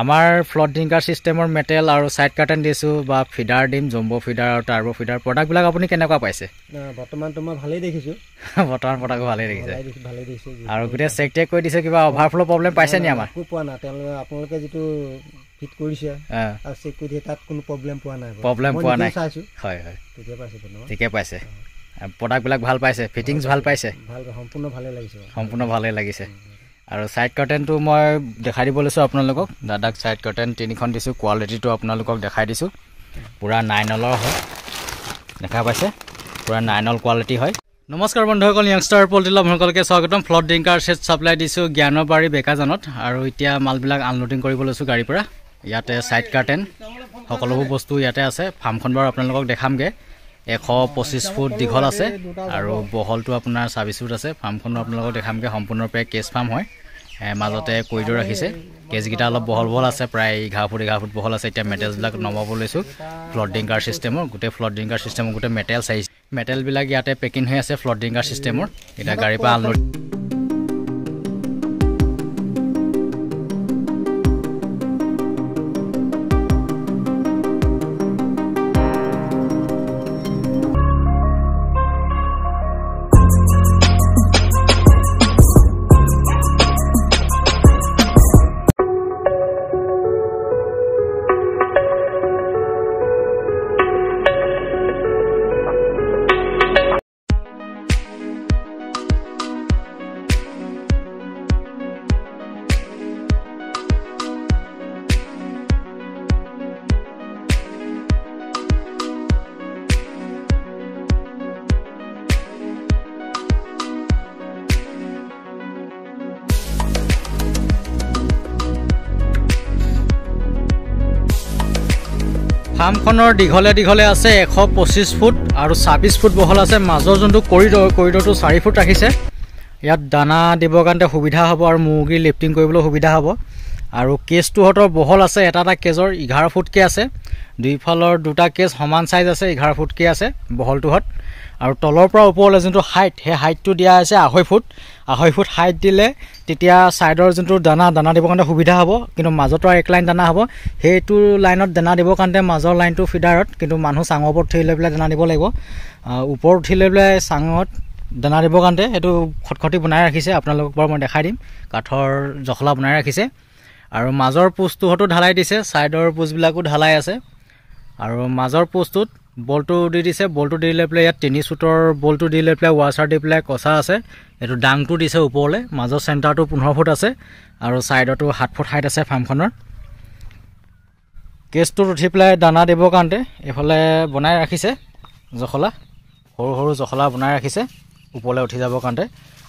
আমাৰ ফ্লট ড্ৰিংকাৰ ছিষ্টেমৰ মেটেল আৰু ছাইড কাৰ্টেন দিছোঁ বা ফিডাৰ দিম জম্বো ফিডাৰ আৰু টাৰ্বো ফিডাৰ প্ৰডাক্টবিলাক আপুনি কেনেকুৱা পাইছে বৰ্তমান তোমাৰ ভালেই দেখিছোঁ বৰ্তমান প্ৰডাক্ট ভালেই দেখিছে ভালেই দেখিছোঁ আৰু গোটেই চেক টেক কৰি দিছে কিবা অভাৰফ্ল' প্ৰব্লেম পাইছে নি আমাৰ একো পোৱা নাই তেওঁলোকে আপোনালোকে যিটো ফিট কৰিছে আৰু চেক কৰি দিয়ে তাত কোনো প্ৰব্লেম পোৱা নাই প্ৰব্লেম পোৱা নাই চাইছোঁ হয় হয় ঠিকে পাইছে ঠিকে পাইছে প্ৰডাক্টবিলাক ভাল পাইছে ফিটিংছ ভাল পাইছে ভাল সম্পূৰ্ণ ভালেই লাগিছে সম্পূৰ্ণ ভালেই লাগিছে আৰু ছাইড কাৰ্টেনটো মই দেখাই দিব লৈছোঁ আপোনালোকক দাদাক ছাইড কাৰ্টেন তিনিখন দিছোঁ কোৱালিটিটো আপোনালোকক দেখাই দিছোঁ পূৰা নাইনলৰ হয় দেখা পাইছে পূৰা নাইনল কোৱালিটি হয় নমস্কাৰ বন্ধুসকল ইয়াংষ্টাৰ পলিটি লভসকলকে স্বাগতম ফ্লড ড্ৰিংকাৰ ছেট চাপ্লাই দিছোঁ বাৰী বেকাজানত আৰু এতিয়া মালবিলাক আনলোডিং কৰিব লৈছোঁ গাড়ীৰ পৰা ইয়াতে ছাইড কাৰ্টেন সকলোবোৰ বস্তু ইয়াতে আছে ফাৰ্মখন বাৰু আপোনালোকক দেখামগৈ এশ পঁচিছ ফুট দীঘল আছে আৰু বহলটো আপোনাৰ ছাব্বিছ ফুট আছে ফাৰ্মখনো আপোনালোকক দেখামগৈ সম্পূৰ্ণৰূপে কেছ ফাৰ্ম হয় মাজতে কৰিডৰ ৰাখিছে কেজকেইটা অলপ বহল বহল আছে প্ৰায় এঘাৰ ফুট এঘাৰ ফুট বহল আছে এতিয়া মেটেলছবিলাক নমাব লৈছোঁ ফ্লড ড্ৰিংকাৰ ছিষ্টেমৰ গোটেই ফ্লড ড্ৰিংকাৰ ছিষ্টেমৰ গোটেই মেটেল আহিছে মেটেলবিলাক ইয়াতে পেকিং হৈ আছে ফ্লড ড্ৰিংকাৰ ছিষ্টেমৰ এতিয়া গাড়ীৰ পৰা আনলোড ফাৰ্মখনৰ দীঘলে দীঘলে আছে এশ পঁচিছ ফুট আৰু ছাব্বিছ ফুট বহল আছে মাজৰ যোনটো কৰিডৰ কৰিডৰটো চাৰি ফুট ৰাখিছে ইয়াত দানা দিবৰ কাৰণে সুবিধা হ'ব আৰু মুৰ্গী লিফ্টিং কৰিবলৈ সুবিধা হ'ব আৰু কেজটোহঁতৰ বহল আছে এটা এটা কেজৰ এঘাৰ ফুটকৈ আছে দুইফালৰ দুটা কেছ সমান চাইজ আছে এঘাৰ ফুটকৈ আছে বহলটোহঁত আৰু তলৰ পৰা ওপৰলৈ যোনটো হাইট সেই হাইটটো দিয়া আছে আঢ়ৈ ফুট আঢ়ৈ ফুট হাইট দিলে তেতিয়া ছাইডৰ যোনটো দানা দানা দিবৰ কাৰণে সুবিধা হ'ব কিন্তু মাজত এক লাইন দানা হ'ব সেইটো লাইনত দানা দিবৰ কাৰণে মাজৰ লাইনটো ফিডাৰত কিন্তু মানুহ চাঙৰ ওপৰত উঠি লৈ পেলাই দানা দিব লাগিব ওপৰত উঠি লৈ পেলাই চাঙত দানা দিবৰ কাৰণে সেইটো খটখটি বনাই ৰাখিছে আপোনালোকক বাৰু মই দেখাই দিম কাঠৰ জখলা বনাই ৰাখিছে আৰু মাজৰ পোষ্টটোহঁতো ঢালাই দিছে ছাইডৰ পোষ্টবিলাকো ঢালাই আছে আৰু মাজৰ পষ্টটোত বলটো দি দিছে বলটো দি লৈ পেলাই ইয়াত তিনি চুটৰ বলটো দি লৈ পেলাই ৱাচাৰ দি পেলাই কচা আছে এইটো ডাংটো দিছে ওপৰলৈ মাজৰ চেণ্টাৰটো পোন্ধৰ ফুট আছে আৰু ছাইডতো সাত ফুট হাইট আছে ফাৰ্মখনৰ কেচটোত উঠি পেলাই দানা দিবৰ কাৰণে এইফালে বনাই ৰাখিছে জখলা সৰু সৰু জখলা বনাই ৰাখিছে ওপৰলৈ উঠি যাবৰ কাৰণে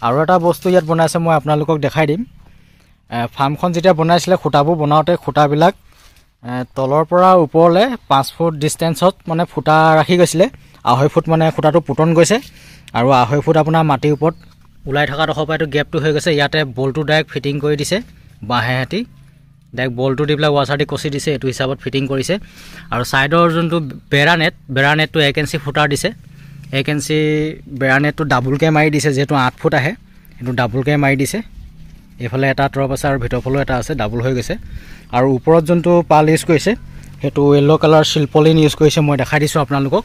আৰু এটা বস্তু ইয়াত বনাইছে মই আপোনালোকক দেখাই দিম ফাৰ্মখন যেতিয়া বনাইছিলে খুটাবোৰ বনাওঁতে খুটাবিলাক তলৰ পৰা ওপৰলৈ পাঁচ ফুট ডিষ্টেঞ্চত মানে ফুটা ৰাখি গৈছিলে আঢ়ৈ ফুট মানে ফুটাটো পুতন গৈছে আৰু আঢ়ৈ ফুট আপোনাৰ মাটিৰ ওপৰত ওলাই থকা দখৰ পৰা এইটো গেপটো হৈ গৈছে ইয়াতে বলটো ডাইৰেক্ট ফিটিং কৰি দিছে বাঁহে সেহেঁতি ডাইৰেক্ট বলটো দি পেলাই ৱাছাৰ দি কচি দিছে এইটো হিচাপত ফিটিং কৰিছে আৰু ছাইডৰ যোনটো বেৰা নেট বেৰা নেটটো এক ইঞ্চি ফুটাৰ দিছে এক ইঞ্চি বেৰা নেটটো ডাবুলকৈ মাৰি দিছে যিহেতু আঠ ফুট আহে সেইটো ডাবুলকৈ মাৰি দিছে এইফালে এটা ট্ৰপ আছে আৰু ভিতৰফালেও এটা আছে ডাবল হৈ গৈছে আৰু ওপৰত যোনটো পাল ইউজ কৰিছে সেইটো য়েল্ল' কালাৰ শিল্পলিন ইউজ কৰিছে মই দেখাই দিছোঁ আপোনালোকক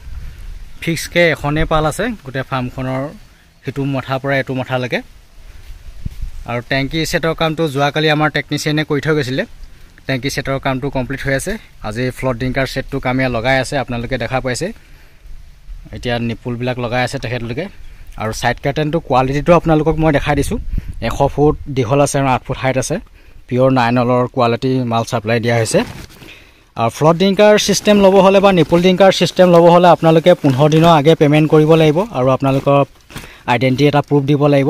ফিক্সকৈ এখনেই পাল আছে গোটেই ফাৰ্মখনৰ সিটো মথাৰ পৰা এইটো মথালৈকে আৰু টেংকি ছেটৰ কামটো যোৱাকালি আমাৰ টেকনিচিয়ানে কৰি থৈ গৈছিলে টেংকী ছেটৰ কামটো কমপ্লিট হৈ আছে আজি ফ্লড ড্ৰিংকাৰ ছেটটো কাম ইয়াত লগাই আছে আপোনালোকে দেখা পাইছে এতিয়া নিপুলবিলাক লগাই আছে তেখেতলোকে আৰু ছাইড কাৰ্টেনটো কোৱালিটিটো আপোনালোকক মই দেখাই দিছোঁ এশ ফুট দীঘল আছে আৰু আঠ ফুট হাইট আছে পিয়'ৰ নাইনলৰ কোৱালিটি মাল ছাপ্লাই দিয়া হৈছে আৰু ফ্লড ড্ৰিংকাৰ ছিষ্টেম ল'ব হ'লে বা নিপুল ড্ৰিংকাৰ ছিষ্টেম ল'ব হ'লে আপোনালোকে পোন্ধৰ দিনৰ আগে পে'মেণ্ট কৰিব লাগিব আৰু আপোনালোকৰ আইডেণ্টি এটা প্ৰুফ দিব লাগিব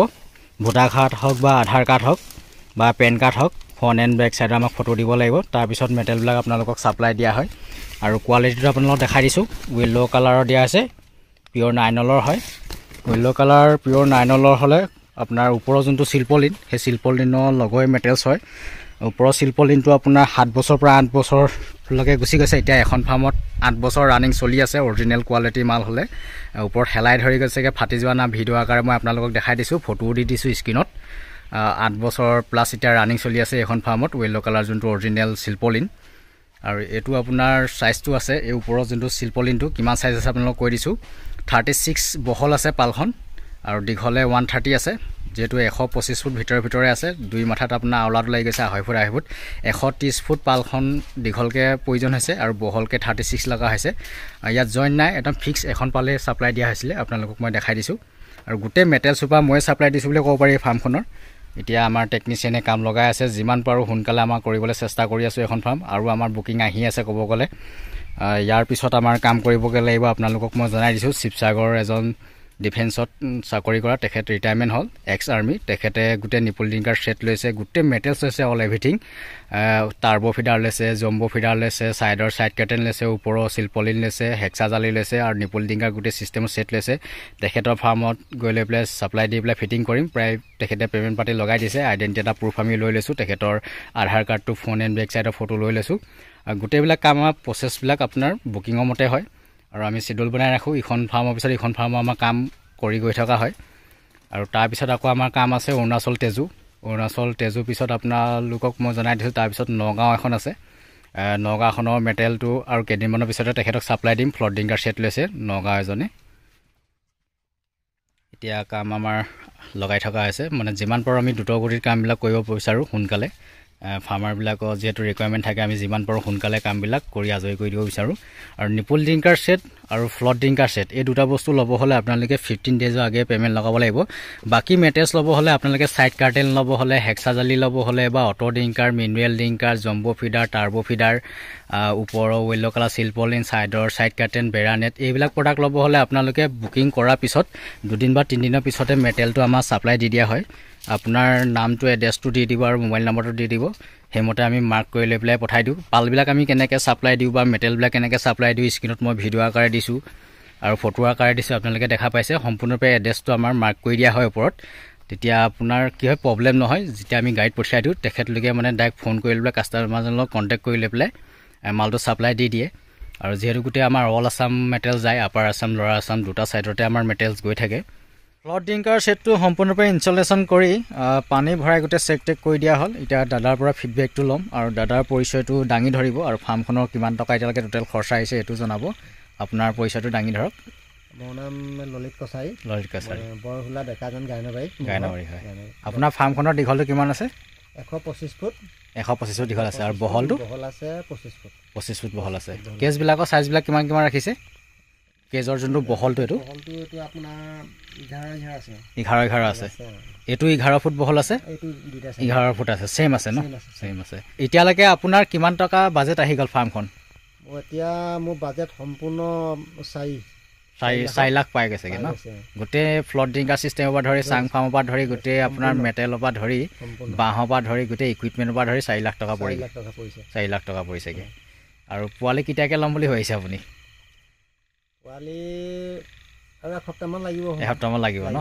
ভোটাৰ কাৰ্ড হওক বা আধাৰ কাৰ্ড হওক বা পেন কাৰ্ড হওক ফ্ৰণ্ট এণ্ড বেক ছাইডৰ আমাক ফটো দিব লাগিব তাৰপিছত মেটেলবিলাক আপোনালোকক ছাপ্লাই দিয়া হয় আৰু কোৱালিটিটো আপোনালোকক দেখাই দিছোঁ ল' কালাৰৰ দিয়া হৈছে পিয়'ৰ নাইনলৰ হয় ৱেল্ল' কালাৰ পিয়'ৰ নাইনলৰ হ'লে আপোনাৰ ওপৰৰ যোনটো শিল্পলিন সেই শিল্পলিনৰ লগৰে মেটেলছ হয় ওপৰৰ শিল্পলিনটো আপোনাৰ সাত বছৰৰ পৰা আঠ বছৰলৈকে গুচি গৈছে এতিয়া এখন ফাৰ্মত আঠ বছৰ ৰাণিং চলি আছে অৰিজিনেল কোৱালিটিৰ মাল হ'লে ওপৰত হেলাই ধৰি গৈছেগৈ ফাটি যোৱা নাই ভিডিঅ' আকাৰে মই আপোনালোকক দেখাই দিছোঁ ফটোও দি দিছোঁ স্ক্ৰীণত আঠ বছৰ প্লাছ এতিয়া ৰাণিং চলি আছে এইখন ফাৰ্মত ৱেল্ল' কালাৰ যোনটো অৰিজিনেল শিল্পলিন আৰু এইটো আপোনাৰ চাইজটো আছে এই ওপৰৰ যোনটো শিল্পলিনটো কিমান চাইজ আছে আপোনালোকক কৈ দিছোঁ থাৰ্টি ছিক্স বহল আছে পালখন আৰু দীঘলে ওৱান থাৰ্টি আছে যিহেতু এশ পঁচিছ ফুট ভিতৰে ভিতৰে আছে দুই মাথাত আপোনাৰ আওলাটো লাগি গৈছে আঢ়ৈ ফুট আঢ়ৈ ফুট এশ ত্ৰিছ ফুট পালখন দীঘলকৈ প্ৰয়োজন হৈছে আৰু বহলকৈ থাৰ্টি ছিক্স লগা হৈছে ইয়াত জইন নাই একদম ফিক্স এখন পালে চাপ্লাই দিয়া হৈছিলে আপোনালোকক মই দেখাই দিছোঁ আৰু গোটেই মেটেল চোপা ময়ে চাপ্লাই দিছোঁ বুলি ক'ব পাৰি ফাৰ্মখনৰ এতিয়া আমাৰ টেকনিচিয়ানে কাম লগাই আছে যিমান পাৰোঁ সোনকালে আমাৰ কৰিবলৈ চেষ্টা কৰি আছোঁ এখন ফাৰ্ম আৰু আমাৰ বুকিং আহি আছে ক'ব গ'লে ইয়াৰ পিছত আমাৰ কাম কৰিবগৈ লাগিব আপোনালোকক মই জনাই দিছোঁ শিৱসাগৰৰ এজন ডিফেন্সত চাকৰি কৰা তেখেত ৰিটায়াৰমেণ্ট হ'ল এক্স আৰ্মি তেখেতে গোটেই নিপুল ডিংগাৰ ছেট লৈছে গোটেই মেটেলছ লৈছে অল এভ্ৰিথিং টাৰ্বো ফিডাৰ লৈছে জম্বো ফিডাৰ লৈছে ছাইডৰ ছাইড কেটেন লৈছে ওপৰৰ চিলপলিন লৈছে জালি লৈছে আৰু নিপুল ডিংগাৰ গোটেই ছিষ্টেম ছেট লৈছে তেখেতৰ ফাৰ্মত গৈ লৈ পেলাই ছাপ্লাই দি পেলাই ফিটিং কৰিম প্ৰায় তেখেতে পে'মেণ্ট পাতি লগাই দিছে আইডেণ্টি এটা প্ৰুফ আমি লৈ লৈছোঁ তেখেতৰ আধাৰ কাৰ্ডটো ফোন এণ্ড বেক ছাইডৰ ফটো লৈ লৈছোঁ গোটেইবিলাক কাম আমাৰ প্ৰচেছবিলাক আপোনাৰ বুকিঙৰ মতে হয় আৰু আমি চিডুল বনাই ৰাখোঁ ইখন ফাৰ্মৰ পিছত ইখন ফাৰ্মৰ আমাৰ কাম কৰি গৈ থকা হয় আৰু তাৰপিছত আকৌ আমাৰ কাম আছে অৰুণাচল তেজু অৰুণাচল তেজুৰ পিছত আপোনালোকক মই জনাই দিছোঁ তাৰপিছত নগাঁও এখন আছে নগাঁওখনৰ মেটেৰিয়েলটো আৰু কেইদিনমানৰ পিছতে তেখেতক ছাপ্লাই দিম ফ্লট ডিংগাৰ ছেট লৈছে নগাঁও এজনে এতিয়া কাম আমাৰ লগাই থকা হৈছে মানে যিমান পাৰোঁ আমি দ্ৰুতগতিত কামবিলাক কৰিব বিচাৰোঁ সোনকালে ফাৰ্মাৰবিলাকৰ যিহেতু ৰিকুৱাৰমেণ্ট থাকে আমি যিমান পাৰোঁ সোনকালে কামবিলাক কৰি আজৰি কৰি দিব বিচাৰোঁ আৰু নিপুল ড্ৰিংকাৰ ছেট আৰু ফ্লড ড্ৰিংকাৰ ছেট এই দুটা বস্তু ল'ব হ'লে আপোনালোকে ফিফটিন ডেজৰ আগে পে'মেণ্ট লগাব লাগিব বাকী মেটেছ ল'ব হ'লে আপোনালোকে ছাইড কাৰ্টেল ল'ব হ'লে হেক্সাজালি ল'ব হ'লে বা auto' drinker mineral drinker jumbo feeder turbo feeder ওপৰৰ ৱেল' কালাৰ চিলপলিন ছাইডৰ ছাইড কাৰ্টেন বেৰানেট এইবিলাক প্ৰডাক্ট ল'ব হ'লে আপোনালোকে বুকিং কৰাৰ পিছত দুদিন বা তিনিদিনৰ পিছতে মেটেলটো আমাৰ ছাপ্লাই দি দিয়া হয় আপোনাৰ নামটো এড্ৰেছটো দি দিব আৰু মোবাইল নম্বৰটো দি দিব সেইমতে আমি মাৰ্ক কৰি লৈ পেলাই পঠাই দিওঁ পালবিলাক আমি কেনেকৈ চাপ্লাই দিওঁ বা মেটেলবিলাক কেনেকৈ চাপ্লাই দিওঁ স্ক্ৰীণত মই ভিডিঅ' আকাৰে দিছোঁ আৰু ফটো আকাৰে দিছোঁ আপোনালোকে দেখা পাইছে সম্পূৰ্ণৰূপে এড্ৰেছটো আমাৰ মাৰ্ক কৰি দিয়া হয় ওপৰত তেতিয়া আপোনাৰ কি হয় প্ৰব্লেম নহয় যেতিয়া আমি গাড়ীত পঠিয়াই দিওঁ তেখেতলোকে মানে ডাইৰেক্ট ফোন কৰি লৈ পেলাই কাষ্টমাৰজন লগত কণ্টেক্ট কৰি লৈ পেলাই মালটো ছাপ্লাই দি দিয়ে আৰু যিহেতু গোটেই আমাৰ অল আছাম মেটেল যায় আপাৰ আছাম ল'ৰা আছাম দুটা ছাইডতে আমাৰ মেটেলছ গৈ থাকে ফ্লড ড্ৰিংকাৰ ছেটটো সম্পূৰ্ণৰূপে ইনষ্টলেশ্যন কৰি পানী ভৰাই গোটেই চেক টেক কৰি দিয়া হ'ল এতিয়া দাদাৰ পৰা ফিডবেকটো ল'ম আৰু দাদাৰ পৰিচয়টো দাঙি ধৰিব আৰু ফাৰ্মখনৰ কিমান টকা এতিয়ালৈকে টোটেল খৰচা আহিছে সেইটো জনাব আপোনাৰ পৰিচয়টো দাঙি ধৰক মোৰ নাম ললিত কছাৰী ললিত কছাৰী বৰহোলা ডেকাজন গাইনাবাৰী গাইনবাৰী হয় আপোনাৰ ফাৰ্মখনৰ দীঘলটো কিমান আছে এশ পঁচিছ ফুট এশ পঁচিছ ফুট দীঘল আছে আৰু বহলটো বহল আছে পঁচিছ ফুট পঁচিছ ফুট বহল আছে কেছবিলাকৰ চাইজবিলাক কিমান কিমান ৰাখিছে গেজৰ যোনটো বহলটো এইটো এঘাৰ এঘাৰ আছে এইটো এঘাৰ ফুট বহল আছে এঘাৰ ফুট আছে চেম আছে ন চেম আছে এতিয়ালৈকে আপোনাৰ কিমান টকা বাজেট আহি গ'ল ফাৰ্মখন এতিয়া মোৰ বাজেট সম্পূৰ্ণ চাৰি চাৰি লাখ পাই গৈছেগৈ ন গোটেই ফ্লড ড্ৰিংকাৰ ছিষ্টেমৰ পৰা ধৰি চাং ফাৰ্মৰ পৰা ধৰি গোটেই আপোনাৰ মেটেলৰ পৰা ধৰি বাঁহৰ পৰা ধৰি গোটেই ইকুইপমেণ্টৰ পৰা ধৰি চাৰি লাখ টকা পৰিছে চাৰি লাখ টকা পৰিছেগৈ আৰু পোৱালি কেতিয়াকৈ ল'ম বুলি ভাবিছে আপুনি পোৱালি আৰু এসপ্তাহমান লাগিব এসপ্তাহমান লাগিব ন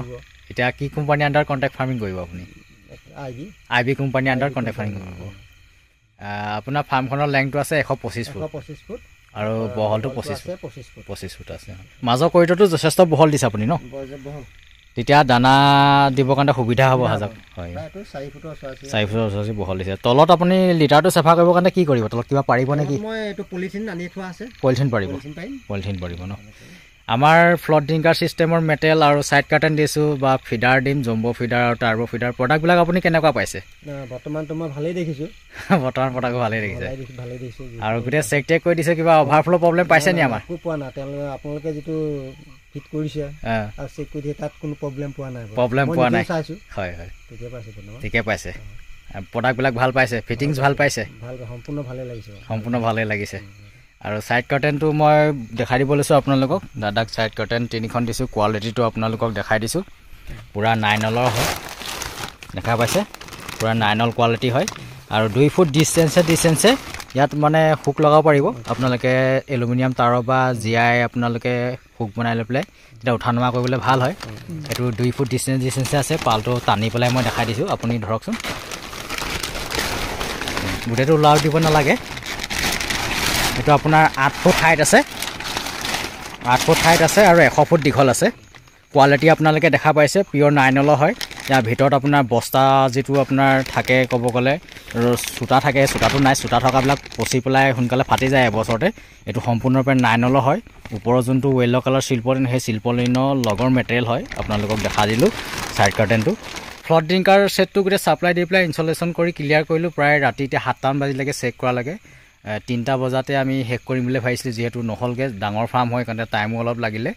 এতিয়া কি কোম্পানী আণ্ডাৰ কণ্টেক্ট ফাৰ্মিং কৰিব আপুনি I B I B company under contract farming কৰিব আপোনাৰ ফাৰ্মখনৰ লেংথটো আছে এশ পঁচিছ ফুট পঁচিছ ফুট আৰু বহলটো পঁচিছ ফুট পঁচিছ ফুট আছে মাজৰ কৰিডৰটো যথেষ্ট বহল দিছে আপুনি ন বহল তেতিয়া দানা দিবৰ কাৰণে সুবিধা হ'ব হাজাক হয় চাৰি ফুটৰ ওচৰ আছে বহল দিছে তলত আপুনি লিটাৰটো চাফা কৰিবৰ কাৰণে কি কৰিব তলত কিবা পাৰিব নেকি পলিথিন আনি থোৱা আছে পলিথিন পাৰিব পলিথিন পাৰিব ন আমাৰ ফ্লড ড্ৰিংকাৰ চিষ্টেমৰ মেটেল আৰু ছাইড কাৰ্টেন দিছোঁ বা ফিডাৰ দিম জম্বো ফিডাৰ আৰু টাৰ্বো ফিডাৰ প্ৰডাক্টবিলাক আপুনি কেনেকুৱা পাইছে বৰ্তমানটো মই ভালেই দেখিছোঁ বৰ্তমান প্ৰডাক্ট ভালেই দেখিছে আৰু গোটেই চেক টেক কৰি দিছে কিবা অভাৰফ্ল' প্ৰব্লেম পাইছে নি আমাৰ একো পোৱা নাই তেওঁলোকে আপোনালোকে যিটো হিট কৰিছে আৰু চেক কৰি তাত কোনো প্ৰব্লেম পোৱা নাই প্ৰব্লেম পোৱা নাই চাইছো হয় হয় ঠিকে পাইছে ঠিকে পাইছে প্ৰডাক্টবিলাক ভাল পাইছে ফিটিংছ ভাল পাইছে ভাল সম্পূৰ্ণ ভালেই লাগিছে সম্পূৰ্ণ ভালেই লাগিছে আৰু ছাইড কাৰ্টেনটো মই দেখাই দিব লৈছোঁ আপোনালোকক দাদাক ছাইড কাৰ্টেন তিনিখন দিছোঁ কোৱালিটিটো আপোনালোকক দেখাই দিছোঁ পূৰা নাইনলৰ হয় দেখা পাইছে পূৰা নাইনল কোৱালিটি হয় আৰু দুই ফুট ডিষ্টেঞ্চে ডিষ্টেঞ্চে ইয়াত মানে হুক লগাব পাৰিব আপোনালোকে এলুমিনিয়াম তাঁৰৰ বা জি আই আপোনালোকে ফুক বনাই লৈ পেলাই তেতিয়া উঠা নমা কৰিবলৈ ভাল হয় সেইটো দুই ফুট ডিষ্টেঞ্চ ডিষ্টেঞ্চে আছে পালটো টানি পেলাই মই দেখাই দিছোঁ আপুনি ধৰকচোন গোটেইটো ওলাও দিব নালাগে সেইটো আপোনাৰ আঠ ফুট ঠাইত আছে আঠ ফুট ঠাইত আছে আৰু এশ ফুট দীঘল আছে কোৱালিটি আপোনালোকে দেখা পাইছে পিয়ৰ নাইনলৰ হয় ইয়াৰ ভিতৰত আপোনাৰ বস্তা যিটো আপোনাৰ থাকে ক'ব গ'লে চোতা থাকে চোতাটো নাই চোতা থকাবিলাক পচি পেলাই সোনকালে ফাটি যায় এবছৰতে এইটো সম্পূৰ্ণৰূপে নাইনলৰ হয় ওপৰৰ যোনটো ৱেল্ল' কালাৰ শিল্পলিন সেই শিল্পলিনৰ লগৰ মেটেৰিয়েল হয় আপোনালোকক দেখা দিলোঁ ছাইড কাৰ্টেনটো ফ্লট ড্ৰিংকাৰ ছেটটো গোটেই ছাপ্লাই দি পেলাই ইনষ্টলেশ্যন কৰি ক্লিয়াৰ কৰিলোঁ প্ৰায় ৰাতি এতিয়া সাতটামান বাজিলৈকে চেক কৰা লাগে তিনিটা বজাতে আমি শেষ কৰিম বুলি ভাবিছিলোঁ যিহেতু নহ'লগৈ ডাঙৰ ফাৰ্ম হয় কাৰণে টাইমো অলপ লাগিলে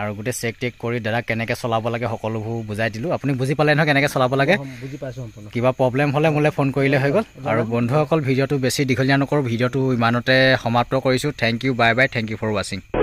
আৰু গোটেই চেক টেক কৰি দাদা কেনেকৈ চলাব লাগে সকলোবোৰ বুজাই দিলোঁ আপুনি বুজি পালে নহয় কেনেকৈ চলাব লাগে বুজি পাইছোঁ কিবা প্ৰব্লেম হ'লে মোলৈ ফোন কৰিলে হৈ গ'ল আৰু বন্ধুসকল ভিডিঅ'টো বেছি দীঘলীয়া নকৰোঁ ভিডিঅ'টো ইমানতে সমাপ্ত কৰিছোঁ thank you bye bye thank you for ৱাচিং